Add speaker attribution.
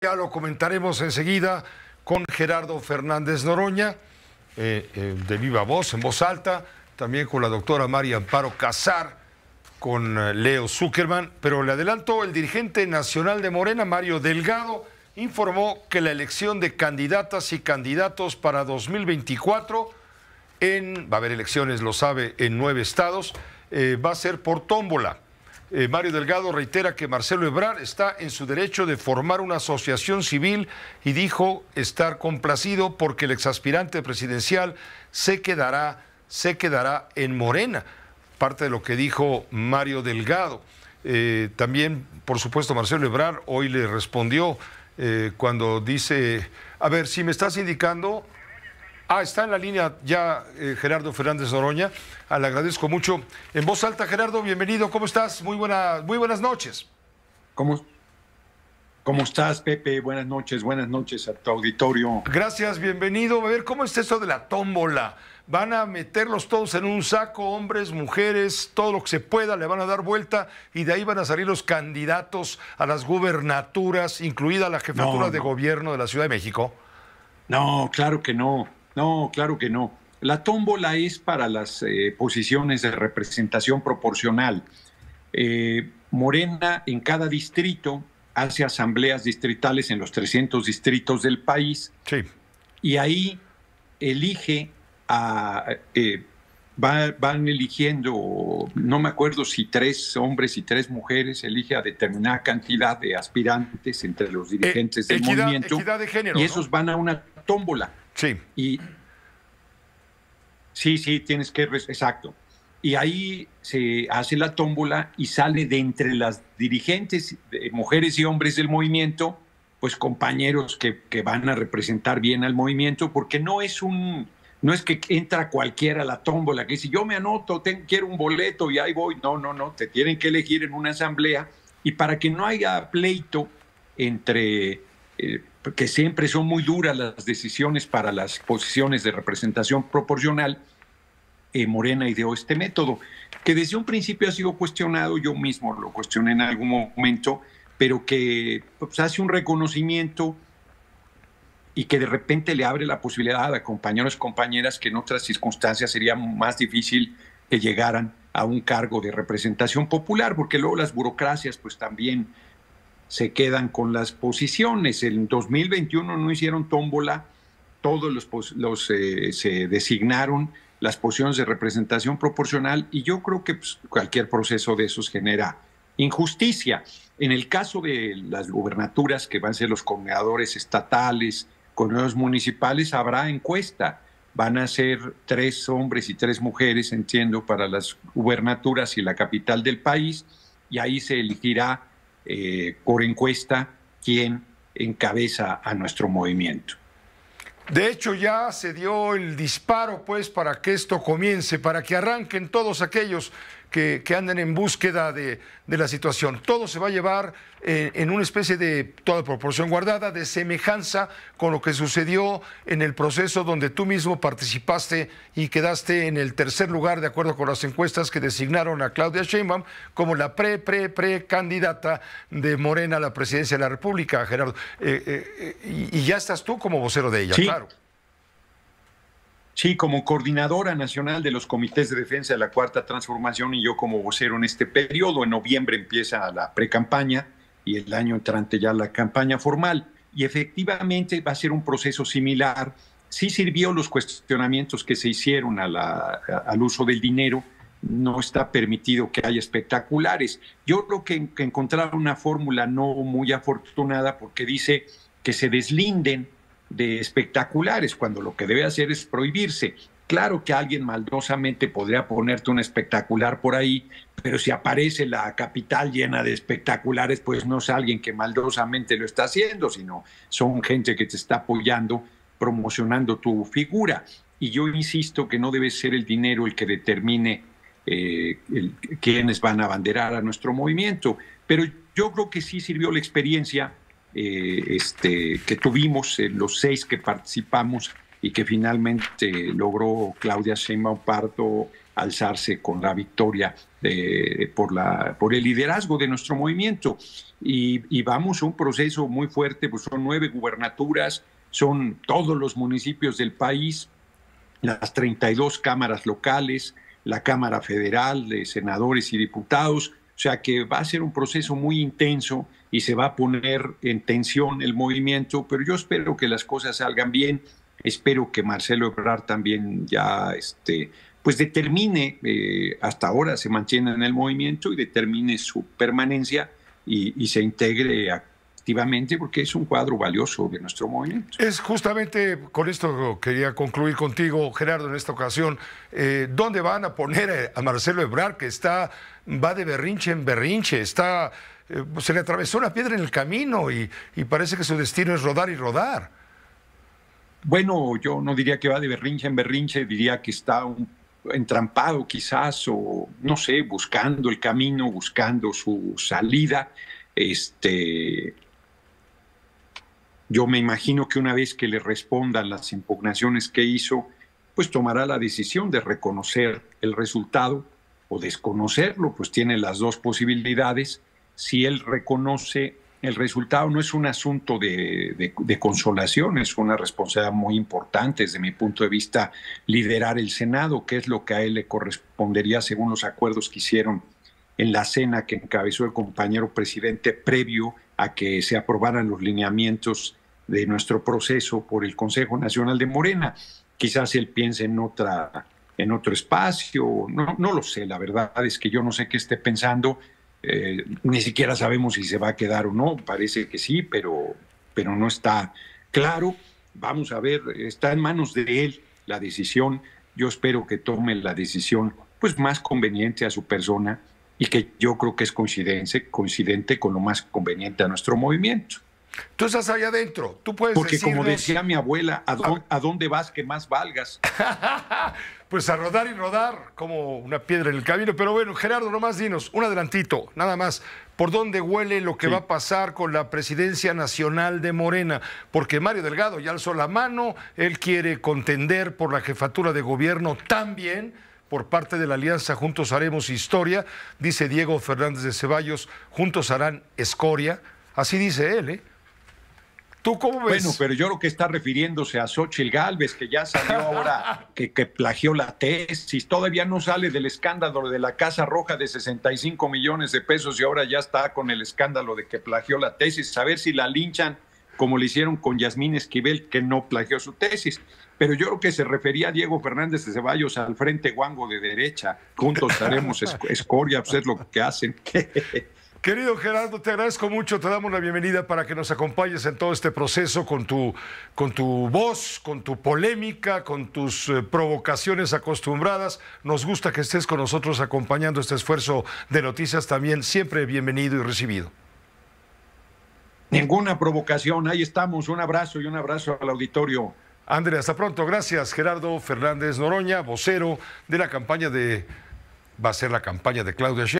Speaker 1: Ya lo comentaremos enseguida con Gerardo Fernández Noroña, eh, eh, de viva voz, en voz alta, también con la doctora María Amparo Casar, con eh, Leo Zuckerman, pero le adelanto, el dirigente nacional de Morena, Mario Delgado, informó que la elección de candidatas y candidatos para 2024, en, va a haber elecciones, lo sabe, en nueve estados, va a ser por tómbola. Eh, Mario Delgado reitera que Marcelo Ebrard está en su derecho de formar una asociación civil y dijo estar complacido porque el exaspirante presidencial se quedará, se quedará en Morena. Parte de lo que dijo Mario Delgado. Eh, también, por supuesto, Marcelo Ebrard hoy le respondió eh, cuando dice, a ver, si me estás indicando Ah, está en la línea ya eh, Gerardo Fernández Oroña. Ah, le agradezco mucho. En voz alta, Gerardo, bienvenido. ¿Cómo estás? Muy, muy buenas noches. ¿Cómo, ¿Cómo estás, Pepe? Buenas noches, buenas noches a tu auditorio. Gracias, bienvenido. A ver, ¿cómo es eso de la tómbola? ¿Van a meterlos todos en un saco, hombres, mujeres, todo lo que se pueda, le van a dar vuelta y de ahí van a salir los candidatos a las gubernaturas, incluida la jefatura de
Speaker 2: gobierno de la Ciudad de México? No, claro que no no, claro que no. La tómbola es para las eh, posiciones de representación proporcional. Eh, Morena en cada distrito hace asambleas distritales en los 300 distritos del país y ahí elige a... Eh, van eligiendo, no me acuerdo si tres hombres y tres mujeres, elige a determinada cantidad de aspirantes entre los dirigentes del movimiento. y esos van a una tómbola. Sí. Y sí, sí, tienes que, exacto. Y ahí se hace la tómbola y sale de entre las dirigentes, eh, mujeres y hombres del movimiento, pues compañeros que, van a representar bien al movimiento, porque no es un, no es que entra cualquiera a la tómbola que dice yo me anoto, quiero un boleto y ahí voy. No, no, no, te tienen que elegir en una asamblea y para que no haya pleito entre eh, que siempre son muy duras las decisiones para las posiciones de representación proporcional, eh, Morena ideó este método, que desde un principio ha sido cuestionado, yo mismo lo cuestioné en algún momento, pero que pues, hace un reconocimiento y que de repente le abre la posibilidad a compañeros y compañeras que en otras circunstancias sería más difícil que llegaran a un cargo de representación popular, porque luego las burocracias pues también se quedan con las posiciones. En 2021 no hicieron tómbola, todos los, los eh, se designaron las posiciones de representación proporcional y yo creo que pues, cualquier proceso de esos genera injusticia. En el caso de las gubernaturas, que van a ser los coordinadores estatales, los municipales, habrá encuesta. Van a ser tres hombres y tres mujeres, entiendo, para las gubernaturas y la capital del país, y ahí se elegirá eh, por encuesta quien encabeza a nuestro movimiento.
Speaker 1: De hecho, ya se dio el disparo, pues, para que esto comience, para que arranquen todos aquellos que, anden en búsqueda de, la situación. Todo se va a llevar eh, en una especie de, toda proporción guardada, de semejanza con lo que sucedió en el proceso donde tú mismo participaste y quedaste en el tercer lugar, de acuerdo con las encuestas que designaron a Claudia Sheinbaum como la pre, pre, pre candidata de Morena a la presidencia de la República, Gerardo.
Speaker 2: Eh,
Speaker 1: eh, y, ya estás tú como vocero de ella, claro.
Speaker 2: Sí, como coordinadora nacional de los comités de defensa de la Cuarta Transformación y yo como vocero en este periodo, en noviembre empieza la precampaña y el año entrante ya la campaña formal. Y efectivamente va a ser un proceso similar. Sí sirvió los cuestionamientos que se hicieron al uso del dinero, no está permitido que haya espectaculares. Yo creo que, que encontrar una fórmula no muy afortunada porque dice que se deslinden de espectaculares, cuando lo que debe hacer es prohibirse. Claro que alguien maldosamente podría ponerte un espectacular por ahí, pero si aparece la capital llena de espectaculares, pues no es alguien que maldosamente lo está haciendo, sino son gente que te está apoyando, promocionando tu figura. Y yo insisto que no debe ser el dinero el que determine eh, quiénes van a abanderar a nuestro movimiento, pero yo creo que sí sirvió la experiencia eh, este, que tuvimos, eh, los seis que participamos y que finalmente logró Claudia Sheinbaum Pardo alzarse con la victoria por, la, por el liderazgo de nuestro movimiento. Y, vamos a un proceso muy fuerte, pues son nueve gubernaturas, son todos los municipios del país, las 32 cámaras locales, la Cámara Federal de Senadores y Diputados, o sea que va a ser un proceso muy intenso y se va a poner en tensión el movimiento, pero yo espero que las cosas salgan bien. Espero que Marcelo Ebrard también ya este, pues determine, eh, hasta ahora se mantiene en el movimiento y determine su permanencia y, y se integre a porque es un cuadro valioso de nuestro movimiento.
Speaker 1: Es justamente con esto quería concluir contigo, Gerardo, en esta ocasión. Eh, ¿Dónde van a poner a Marcelo Ebrard, que está, va de berrinche en berrinche, está, eh, se le atravesó una piedra en el camino y, parece que su destino
Speaker 2: es rodar y rodar? Bueno, yo no diría que va de berrinche en berrinche, diría que está entrampado quizás o no sé, buscando el camino, buscando su salida. Este, yo me imagino que una vez que le respondan las impugnaciones que hizo, pues tomará la decisión de reconocer el resultado o desconocerlo, pues tiene las dos posibilidades. Si él reconoce el resultado, no es un asunto de, consolación, es una responsabilidad muy importante desde mi punto de vista liderar el Senado, que es lo que a él le correspondería según los acuerdos que hicieron en la cena que encabezó el compañero presidente previo a que se aprobaran los lineamientos de nuestro proceso por el Consejo Nacional de Morena. Quizás él piense en otra en otro espacio, no, no lo sé, la verdad es que yo no sé qué esté pensando, eh, ni siquiera sabemos si se va a quedar o no, parece que sí, pero, pero no está claro. Vamos a ver, está en manos de él la decisión, yo espero que tome la decisión pues más conveniente a su persona y que yo creo que es coincidente, coincidente con lo más conveniente a nuestro movimiento. Tú estás allá adentro, tú puedes Porque como decía mi abuela, ¿a, dónde, vas que más valgas?
Speaker 1: pues a rodar y rodar, como una piedra en el camino. Pero bueno, Gerardo, nomás dinos, un adelantito, nada más. ¿Por dónde huele lo que va a pasar con la presidencia nacional de Morena? Porque Mario Delgado ya alzó la mano, él quiere contender por la jefatura de gobierno también por parte de la Alianza Juntos Haremos Historia, dice Diego Fernández de Ceballos, Juntos harán escoria, así dice él, ¿eh?
Speaker 2: Bueno, pero yo creo que está refiriéndose a Xochitl Galvez, que ya salió ahora, que, plagió la tesis, todavía no sale del escándalo de la Casa Roja de 65 millones de pesos y ahora ya está con el escándalo de que plagió la tesis, a ver si la linchan como le hicieron con Yasmín Esquivel, que no plagió su tesis. Pero yo creo que se refería a Diego Fernández de Ceballos al Frente Guango de derecha. Juntos haremos escoria, pues lo que hacen.
Speaker 1: Querido Gerardo, te agradezco mucho, te damos la bienvenida para que nos acompañes en todo este proceso con tu, con tu voz, con tu polémica, con tus eh, provocaciones acostumbradas. Nos gusta que estés con nosotros acompañando este esfuerzo de noticias también, siempre bienvenido y recibido. Ninguna provocación, ahí estamos, un abrazo y un abrazo al auditorio. Andrea, hasta pronto, gracias. Gerardo Fernández Noroña, vocero de la campaña de... Va a ser la campaña de Claudia